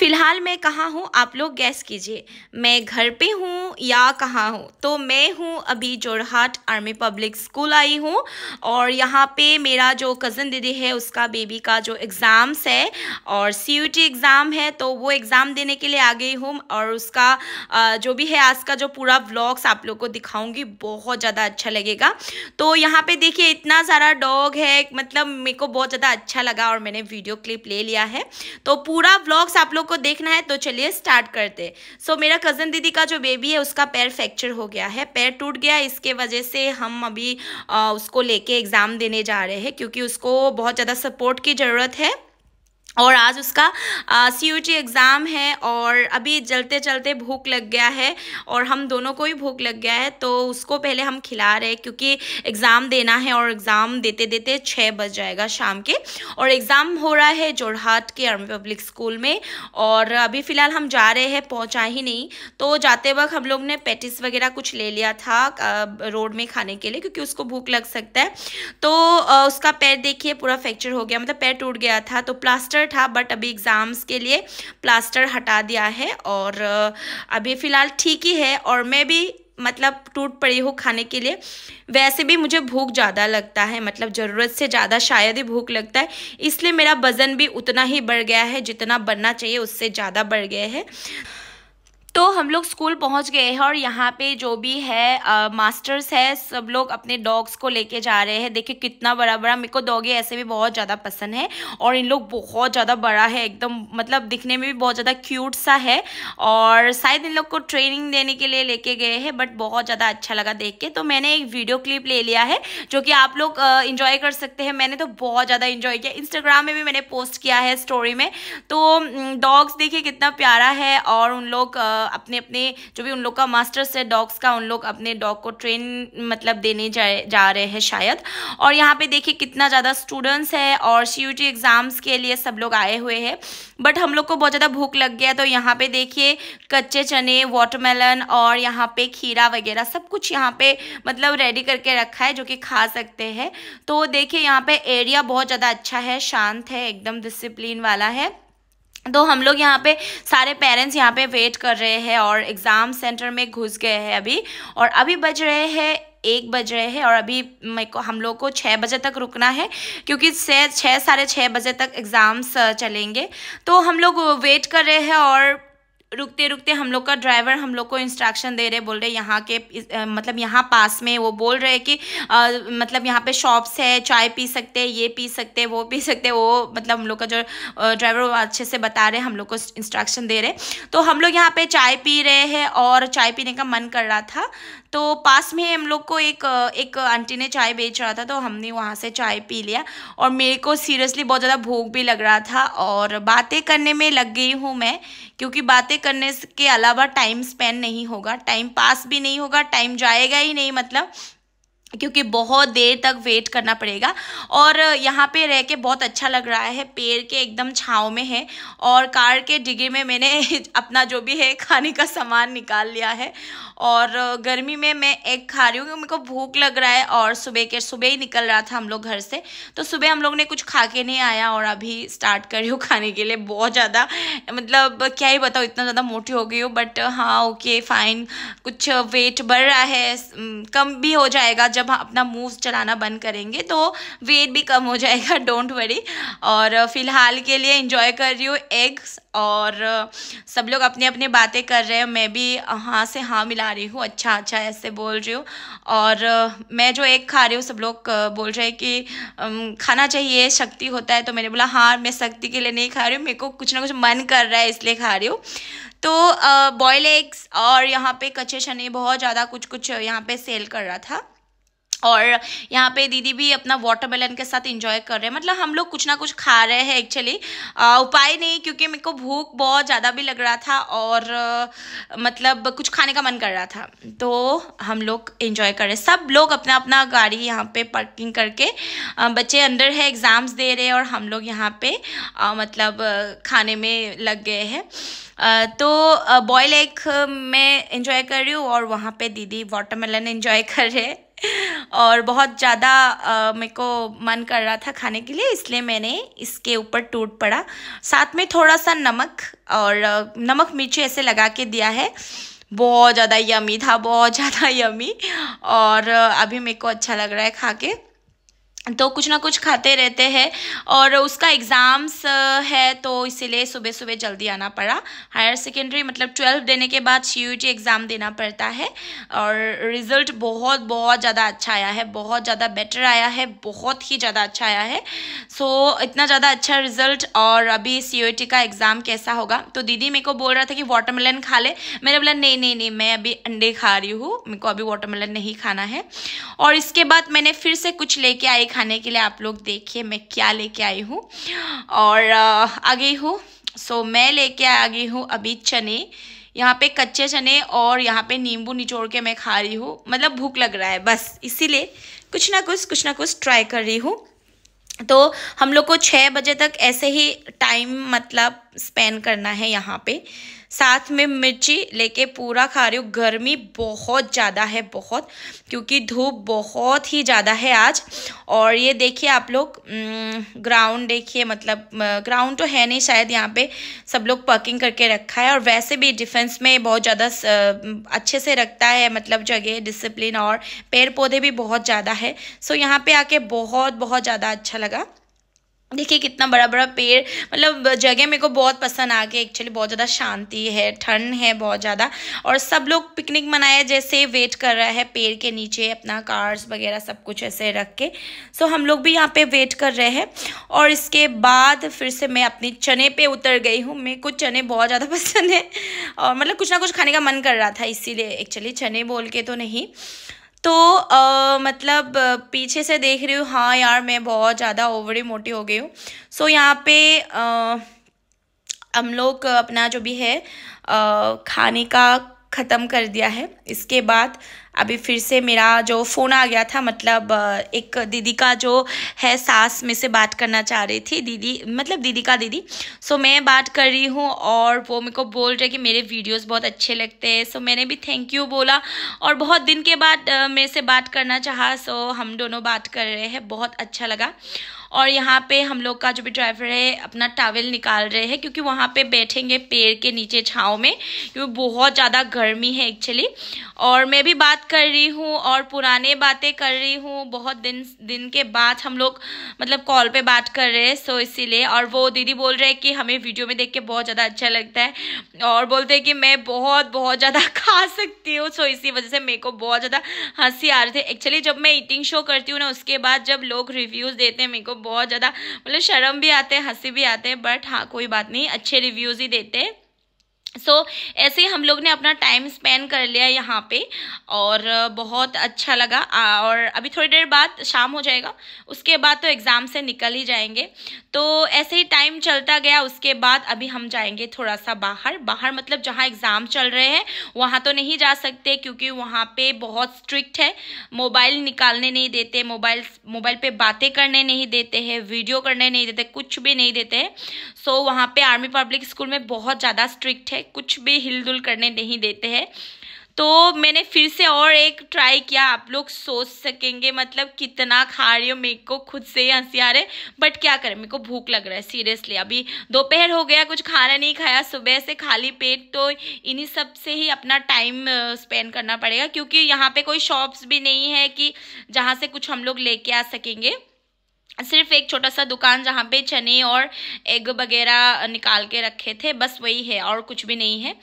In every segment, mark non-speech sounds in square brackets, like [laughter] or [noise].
फ़िलहाल मैं कहाँ हूँ आप लोग गैस कीजिए मैं घर पे हूँ या कहाँ हूँ तो मैं हूँ अभी जोरहाट आर्मी पब्लिक स्कूल आई हूँ और यहाँ पे मेरा जो कज़न दीदी है उसका बेबी का जो एग्ज़ाम्स है और सी एग्ज़ाम है तो वो एग्ज़ाम देने के लिए आ गई हूँ और उसका जो भी है आज का जो पूरा ब्लॉग्स आप लोग को दिखाऊँगी बहुत ज़्यादा अच्छा लगेगा तो यहाँ पर देखिए इतना सारा डॉग है मतलब मेरे को बहुत ज़्यादा अच्छा लगा और मैंने वीडियो क्लिप ले लिया है तो पूरा ब्लॉग्स आप लोग को देखना है तो चलिए स्टार्ट करते सो सो मेरा कज़न दीदी का जो बेबी है उसका पैर फ्रैक्चर हो गया है पैर टूट गया इसके वजह से हम अभी आ, उसको लेके एग्ज़ाम देने जा रहे हैं क्योंकि उसको बहुत ज़्यादा सपोर्ट की ज़रूरत है और आज उसका सी यू एग्ज़ाम है और अभी चलते चलते भूख लग गया है और हम दोनों को ही भूख लग गया है तो उसको पहले हम खिला रहे हैं क्योंकि एग्ज़ाम देना है और एग्ज़ाम देते देते छः बज जाएगा शाम के और एग्ज़ाम हो रहा है जोरहाट के आर्मी पब्लिक स्कूल में और अभी फ़िलहाल हम जा रहे हैं पहुँचा ही नहीं तो जाते वक्त हम लोग ने पैटिस वगैरह कुछ ले लिया था रोड में खाने के लिए क्योंकि उसको भूख लग सकता है तो उसका पैर देखिए पूरा फ्रैक्चर हो गया मतलब पैर टूट गया था तो प्लास्टर था बट अभी एग्ज़ाम्स के लिए प्लास्टर हटा दिया है और अभी फ़िलहाल ठीक ही है और मैं भी मतलब टूट पड़ी हूँ खाने के लिए वैसे भी मुझे भूख ज़्यादा लगता है मतलब ज़रूरत से ज़्यादा शायद ही भूख लगता है इसलिए मेरा वज़न भी उतना ही बढ़ गया है जितना बनना चाहिए उससे ज़्यादा बढ़ गया है तो हम लोग स्कूल पहुंच गए हैं और यहाँ पे जो भी है आ, मास्टर्स है सब लोग अपने डॉग्स को लेके जा रहे हैं देखिए कितना बड़ा बड़ा मेरे को डॉगे ऐसे भी बहुत ज़्यादा पसंद है और इन लोग बहुत ज़्यादा बड़ा है एकदम मतलब दिखने में भी बहुत ज़्यादा क्यूट सा है और शायद इन लोग को ट्रेनिंग देने के लिए लेके गए हैं बट बहुत ज़्यादा अच्छा लगा देख के तो मैंने एक वीडियो क्लिप ले लिया है जो कि आप लोग इंजॉय कर सकते हैं मैंने तो बहुत ज़्यादा इंजॉय किया इंस्टाग्राम में भी मैंने पोस्ट किया है स्टोरी में तो डॉग्स देखिए कितना प्यारा है और उन लोग अपने अपने जो भी उन लोग का मास्टर्स है डॉग्स का उन लोग अपने डॉग को ट्रेन मतलब देने जा, जा रहे हैं शायद और यहाँ पे देखिए कितना ज़्यादा स्टूडेंट्स है और सी एग्ज़ाम्स के लिए सब लोग आए हुए हैं बट हम लोग को बहुत ज़्यादा भूख लग गया तो यहाँ पे देखिए कच्चे चने वाटरमेलन और यहाँ पे खीरा वगैरह सब कुछ यहाँ पे मतलब रेडी करके रखा है जो कि खा सकते हैं तो देखिए यहाँ पे एरिया बहुत ज़्यादा अच्छा है शांत है एकदम डिसिप्लिन वाला है तो हम लोग यहाँ पे सारे पेरेंट्स यहाँ पे वेट कर रहे हैं और एग्ज़ाम सेंटर में घुस गए हैं अभी और अभी बज रहे हैं एक बज रहे हैं और अभी मैं को हम लोग को छः बजे तक रुकना है क्योंकि से छः साढ़े छः बजे तक एग्ज़ाम्स चलेंगे तो हम लोग वेट कर रहे हैं और रुकते रुकते हम लोग का ड्राइवर हम लोग को इंस्ट्रक्शन दे रहे बोल रहे यहाँ के इस, मतलब यहाँ पास में वो बोल रहे कि आ, मतलब यहाँ पे शॉप्स है चाय पी सकते ये पी सकते वो पी सकते वो मतलब हम लोग का जो ड्राइवर वो अच्छे से बता रहे हम लोग को इंस्ट्रक्शन दे रहे तो हम लोग यहाँ पे चाय पी रहे हैं और चाय पीने का मन कर रहा था तो पास में हम लोग को एक एक आंटी ने चाय बेच रहा था तो हमने वहाँ से चाय पी लिया और मेरे को सीरियसली बहुत ज़्यादा भूख भी लग रहा था और बातें करने में लग गई हूँ मैं क्योंकि बातें करने के अलावा टाइम स्पेंड नहीं होगा टाइम पास भी नहीं होगा टाइम जाएगा ही नहीं मतलब क्योंकि बहुत देर तक वेट करना पड़ेगा और यहाँ पे रह के बहुत अच्छा लग रहा है पेड़ के एकदम छाँव में है और कार के डिग्गी में मैंने [laughs] अपना जो भी है खाने का सामान निकाल लिया है और गर्मी में मैं एग खा रही हूँ क्योंकि मेरे को भूख लग रहा है और सुबह के सुबह ही निकल रहा था हम लोग घर से तो सुबह हम लोग ने कुछ खा के नहीं आया और अभी स्टार्ट कर रही हूँ [laughs] खाने के लिए बहुत ज़्यादा मतलब क्या ही बताओ इतना ज़्यादा मोटी हो गई हो बट हाँ ओके फाइन कुछ वेट बढ़ रहा है कम भी हो जाएगा जब हम अपना मूव चलाना बंद करेंगे तो वेट भी कम हो जाएगा डोंट [laughs] वरी और फ़िलहाल के लिए इन्जॉय कर रही हूँ एग्स और सब लोग अपने अपने बातें कर रहे हैं मैं भी हाँ से हाँ मिला रही हूँ अच्छा अच्छा ऐसे बोल रही हूँ और मैं जो एग खा रही हूँ सब लोग बोल रहे हैं कि खाना चाहिए शक्ति होता है तो मैंने बोला हाँ मैं शक्ति के लिए नहीं खा रही हूँ मेरे को कुछ ना कुछ मन कर रहा है इसलिए खा रही हूँ तो बॉयल एग्स और यहाँ पे कच्चे चने बहुत ज़्यादा कुछ कुछ यहाँ पे सेल कर रहा था और यहाँ पे दीदी भी अपना वाटरमेलन के साथ इंजॉय कर रहे हैं मतलब हम लोग कुछ ना कुछ खा रहे हैं एक्चुअली उपाय नहीं क्योंकि मेरे को भूख बहुत ज़्यादा भी लग रहा था और आ, मतलब कुछ खाने का मन कर रहा था तो हम लोग इंजॉय कर रहे हैं सब लोग अपना अपना गाड़ी यहाँ पे पार्किंग करके आ, बच्चे अंदर है एग्ज़ाम्स दे रहे हैं और हम लोग यहाँ पर मतलब खाने में लग गए हैं तो बॉयल एग मैं इंजॉय कर रही हूँ और वहाँ पर दीदी वाटर मेलन [laughs] कर रहे हैं और बहुत ज़्यादा मेरे को मन कर रहा था खाने के लिए इसलिए मैंने इसके ऊपर टूट पड़ा साथ में थोड़ा सा नमक और नमक मिर्ची ऐसे लगा के दिया है बहुत ज़्यादा यमी था बहुत ज़्यादा यमी और अभी मेरे को अच्छा लग रहा है खा के तो कुछ ना कुछ खाते रहते हैं और उसका एग्ज़ाम्स है तो इसीलिए सुबह सुबह जल्दी आना पड़ा हायर सेकेंडरी मतलब ट्वेल्थ देने के बाद सी एग्ज़ाम देना पड़ता है और रिज़ल्ट बहुत बहुत ज़्यादा अच्छा आया है बहुत ज़्यादा बेटर आया है बहुत ही ज़्यादा अच्छा आया है सो so, इतना ज़्यादा अच्छा रिज़ल्ट और अभी सी का एग्ज़ाम कैसा होगा तो दीदी मेरे को बोल रहा था कि वाटरमेलन खा ले मैंने बोला नहीं नहीं नहीं मैं अभी अंडे खा रही हूँ मेरे को अभी वाटरमेलन नहीं खाना है और इसके बाद मैंने फिर से कुछ लेके आई दिखाने के लिए आप लोग देखिए मैं क्या लेके आई हूँ और आ गई हूँ सो मैं लेके आ गई हूँ अभी चने यहाँ पे कच्चे चने और यहाँ पे नींबू निचोड़ के मैं खा रही हूँ मतलब भूख लग रहा है बस इसीलिए कुछ ना कुछ कुछ ना कुछ ट्राई कर रही हूँ तो हम लोग को छः बजे तक ऐसे ही टाइम मतलब स्पेंड करना है यहाँ पे साथ में मिर्ची लेके पूरा खा रही हूँ गर्मी बहुत ज़्यादा है बहुत क्योंकि धूप बहुत ही ज़्यादा है आज और ये देखिए आप लोग ग्राउंड देखिए मतलब ग्राउंड तो है नहीं शायद यहाँ पे सब लोग पर्किंग करके रखा है और वैसे भी डिफेंस में बहुत ज़्यादा अच्छे से रखता है मतलब जगह डिसिप्लिन और पेड़ पौधे भी बहुत ज़्यादा है सो यहाँ पे आके बहुत बहुत ज़्यादा अच्छा लगा देखिए कितना बड़ा बड़ा पेड़ मतलब जगह मेरे को बहुत पसंद आ गई एक्चुअली बहुत ज़्यादा शांति है ठंड है बहुत ज़्यादा और सब लोग पिकनिक मनाया जैसे वेट कर रहा है पेड़ के नीचे अपना कार्स वगैरह सब कुछ ऐसे रख के सो हम लोग भी यहाँ पे वेट कर रहे हैं और इसके बाद फिर से मैं अपने चने पे उतर गई हूँ मेरे को चने बहुत ज़्यादा [laughs] पसंद है और मतलब कुछ ना कुछ खाने का मन कर रहा था इसीलिए एक्चुअली चने बोल के तो नहीं तो आ, मतलब पीछे से देख रही हूँ हाँ यार मैं बहुत ज़्यादा ओवरी मोटी हो गई हूँ सो so, यहाँ पे हम लोग अपना जो भी है आ, खाने का ख़त्म कर दिया है इसके बाद अभी फिर से मेरा जो फ़ोन आ गया था मतलब एक दीदी का जो है सास में से बात करना चाह रही थी दीदी मतलब दीदी का दीदी सो मैं बात कर रही हूँ और वो मेरे को बोल रहे कि मेरे वीडियोस बहुत अच्छे लगते हैं सो मैंने भी थैंक यू बोला और बहुत दिन के बाद मेरे से बात करना चाह सो हम दोनों बात कर रहे हैं बहुत अच्छा लगा और यहाँ पे हम लोग का जो भी ड्राइवर है अपना टावल निकाल रहे हैं क्योंकि वहाँ पे बैठेंगे पेड़ के नीचे छाँव में क्योंकि बहुत ज़्यादा गर्मी है एक्चुअली और मैं भी बात कर रही हूँ और पुराने बातें कर रही हूँ बहुत दिन दिन के बाद हम लोग मतलब कॉल पे बात कर रहे हैं सो इसीलिए और वो दीदी बोल रहे हैं कि हमें वीडियो में देख के बहुत ज़्यादा अच्छा लगता है और बोलते हैं कि मैं बहुत बहुत ज़्यादा [laughs] खा सकती हूँ सो इसी वजह से मेरे को बहुत ज़्यादा हंसी आ रही थी एक्चुअली जब मैं ईटिंग शो करती हूँ ना उसके बाद जब लोग रिव्यूज़ देते हैं मेरे को बहुत ज़्यादा मतलब शर्म भी आते हैं हंसी भी आते हैं बट हाँ कोई बात नहीं अच्छे रिव्यूज़ ही देते हैं सो so, ऐसे हम लोग ने अपना टाइम स्पेंड कर लिया यहाँ पे और बहुत अच्छा लगा और अभी थोड़ी देर बाद शाम हो जाएगा उसके बाद तो एग्ज़ाम से निकल ही जाएंगे तो ऐसे ही टाइम चलता गया उसके बाद अभी हम जाएंगे थोड़ा सा बाहर बाहर मतलब जहाँ एग्ज़ाम चल रहे हैं वहाँ तो नहीं जा सकते क्योंकि वहाँ पे बहुत स्ट्रिक्ट है मोबाइल निकालने नहीं देते मोबाइल मोबाइल पर बातें करने नहीं देते हैं वीडियो करने नहीं देते कुछ भी नहीं देते हैं सो so, वहाँ पर आर्मी पब्लिक स्कूल में बहुत ज़्यादा स्ट्रिक्ट है कुछ भी हिलदुल करने नहीं देते हैं तो मैंने फिर से और एक ट्राई किया आप लोग सोच सकेंगे मतलब कितना खा रही हो मेरे को खुद से ही हंसी आ रहे बट क्या करें मेरे को भूख लग रहा है सीरियसली अभी दोपहर हो गया कुछ खाना नहीं खाया सुबह से खाली पेट तो इन्हीं सब से ही अपना टाइम स्पेंड करना पड़ेगा क्योंकि यहाँ पे कोई शॉप्स भी नहीं है कि जहाँ से कुछ हम लोग लेके आ सकेंगे सिर्फ एक छोटा सा दुकान जहाँ पे चने और एग वगैरह निकाल के रखे थे बस वही है और कुछ भी नहीं है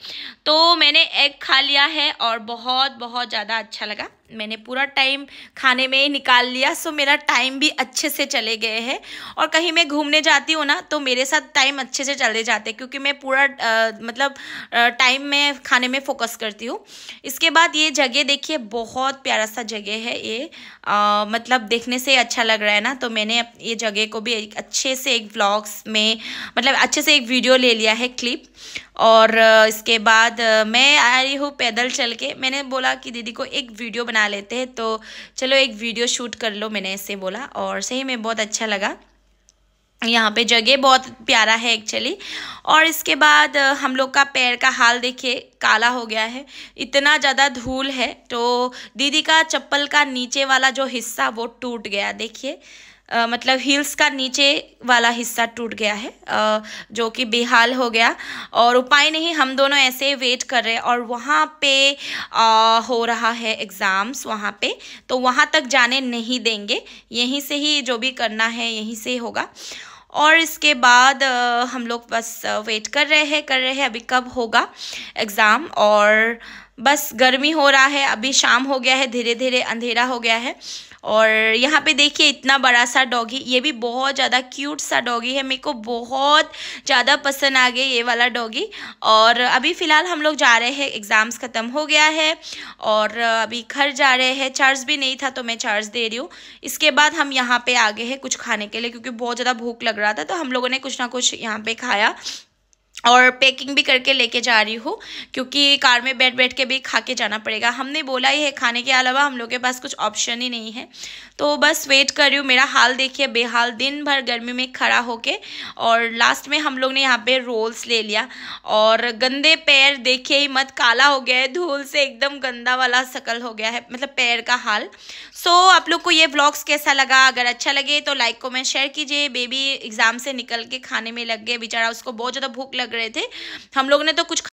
तो मैंने एग खा लिया है और बहुत बहुत ज़्यादा अच्छा लगा मैंने पूरा टाइम खाने में ही निकाल लिया सो मेरा टाइम भी अच्छे से चले गए हैं और कहीं मैं घूमने जाती हूँ ना तो मेरे साथ टाइम अच्छे से चले जाते क्योंकि मैं पूरा आ, मतलब टाइम में खाने में फोकस करती हूँ इसके बाद ये जगह देखिए बहुत प्यारा सा जगह है ये आ, मतलब देखने से अच्छा लग रहा है ना तो मैंने ये जगह को भी अच्छे से एक ब्लॉग्स में मतलब अच्छे से एक वीडियो ले लिया है क्लिप और इसके बाद मैं आ रही हूँ पैदल चल के मैंने बोला कि दीदी को एक वीडियो बना लेते हैं तो चलो एक वीडियो शूट कर लो मैंने इससे बोला और सही में बहुत अच्छा लगा यहाँ पे जगह बहुत प्यारा है एक्चुअली और इसके बाद हम लोग का पैर का हाल देखिए काला हो गया है इतना ज़्यादा धूल है तो दीदी का चप्पल का नीचे वाला जो हिस्सा वो टूट गया देखिए आ, मतलब हील्स का नीचे वाला हिस्सा टूट गया है आ, जो कि बेहाल हो गया और उपाय नहीं हम दोनों ऐसे वेट कर रहे और वहाँ पे आ, हो रहा है एग्ज़ाम्स वहाँ पे तो वहाँ तक जाने नहीं देंगे यहीं से ही जो भी करना है यहीं से होगा और इसके बाद हम लोग बस वेट कर रहे हैं कर रहे हैं अभी कब होगा एग्ज़ाम और बस गर्मी हो रहा है अभी शाम हो गया है धीरे धीरे अंधेरा हो गया है और यहाँ पे देखिए इतना बड़ा सा डॉगी ये भी बहुत ज़्यादा क्यूट सा डॉगी है मेरे को बहुत ज़्यादा पसंद आ गया ये वाला डॉगी और अभी फ़िलहाल हम लोग जा रहे हैं एग्ज़ाम्स ख़त्म हो गया है और अभी घर जा रहे हैं चार्ज भी नहीं था तो मैं चार्ज दे रही हूँ इसके बाद हम यहाँ पर आ गए हैं कुछ खाने के लिए क्योंकि बहुत ज़्यादा भूख लग रहा था तो हम लोगों ने कुछ ना कुछ यहाँ पर खाया और पैकिंग भी करके लेके जा रही हूँ क्योंकि कार में बैठ बैठ के भी खा के जाना पड़ेगा हमने बोला ही है खाने के अलावा हम लोग के पास कुछ ऑप्शन ही नहीं है तो बस वेट कर रही हूँ मेरा हाल देखिए बेहाल दिन भर गर्मी में खड़ा होके और लास्ट में हम लोग ने यहाँ पे रोल्स ले लिया और गंदे पैर देखिए ही मत काला हो गया है धूल से एकदम गंदा वाला शकल हो गया है मतलब पैर का हाल सो so, आप लोग को ये ब्लॉग्स कैसा लगा अगर अच्छा लगे तो लाइक कॉमेंट शेयर कीजिए बेबी एग्ज़ाम से निकल के खाने में लग गए बेचारा उसको बहुत ज़्यादा भूख लग रहे थे हम लोग ने तो कुछ